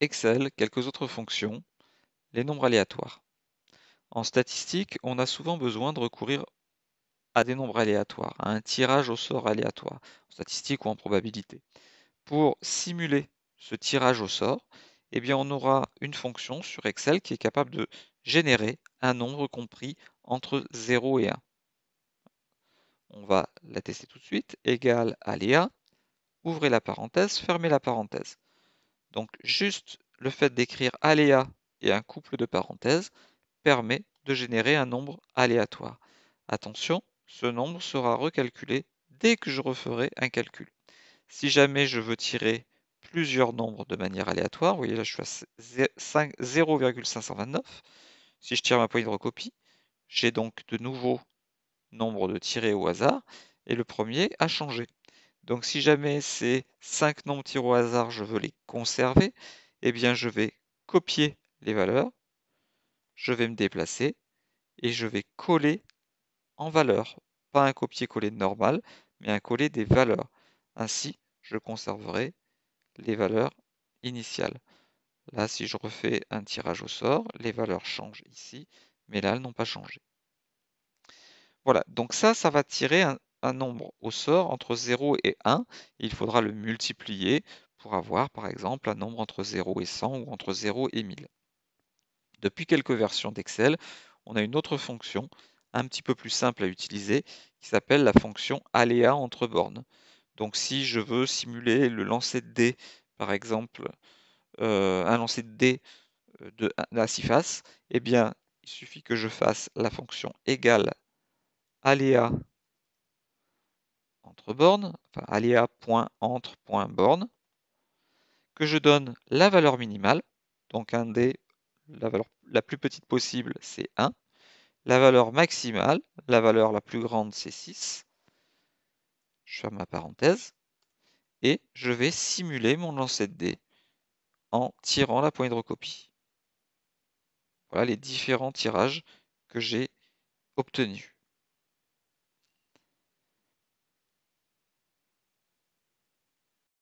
Excel quelques autres fonctions, les nombres aléatoires. En statistique, on a souvent besoin de recourir à des nombres aléatoires, à un tirage au sort aléatoire, en statistique ou en probabilité. Pour simuler ce tirage au sort, eh bien on aura une fonction sur Excel qui est capable de générer un nombre compris entre 0 et 1. On va la tester tout de suite, Égal aléa, ouvrez la parenthèse, fermez la parenthèse. Donc juste le fait d'écrire aléa et un couple de parenthèses permet de générer un nombre aléatoire. Attention, ce nombre sera recalculé dès que je referai un calcul. Si jamais je veux tirer plusieurs nombres de manière aléatoire, vous voyez là je suis à 0,529, si je tire ma poignée de recopie, j'ai donc de nouveaux nombres de tirés au hasard, et le premier a changé. Donc si jamais ces cinq nombres tirés au hasard, je veux les conserver, eh bien je vais copier les valeurs, je vais me déplacer et je vais coller en valeur. Pas un copier-coller normal, mais un coller des valeurs. Ainsi, je conserverai les valeurs initiales. Là, si je refais un tirage au sort, les valeurs changent ici, mais là, elles n'ont pas changé. Voilà, donc ça, ça va tirer un, un nombre au sort entre 0 et 1, il faudra le multiplier pour avoir par exemple un nombre entre 0 et 100 ou entre 0 et 1000. Depuis quelques versions d'Excel, on a une autre fonction un petit peu plus simple à utiliser qui s'appelle la fonction aléa entre bornes. Donc si je veux simuler le lancer de dés, par exemple, euh, un lancer de dés euh, de, à 6 faces, eh bien, il suffit que je fasse la fonction égale aléa entre enfin que je donne la valeur minimale, donc un dé, la valeur la plus petite possible, c'est 1, la valeur maximale, la valeur la plus grande, c'est 6, je ferme ma parenthèse, et je vais simuler mon lancer de en tirant la poignée de recopie. Voilà les différents tirages que j'ai obtenus.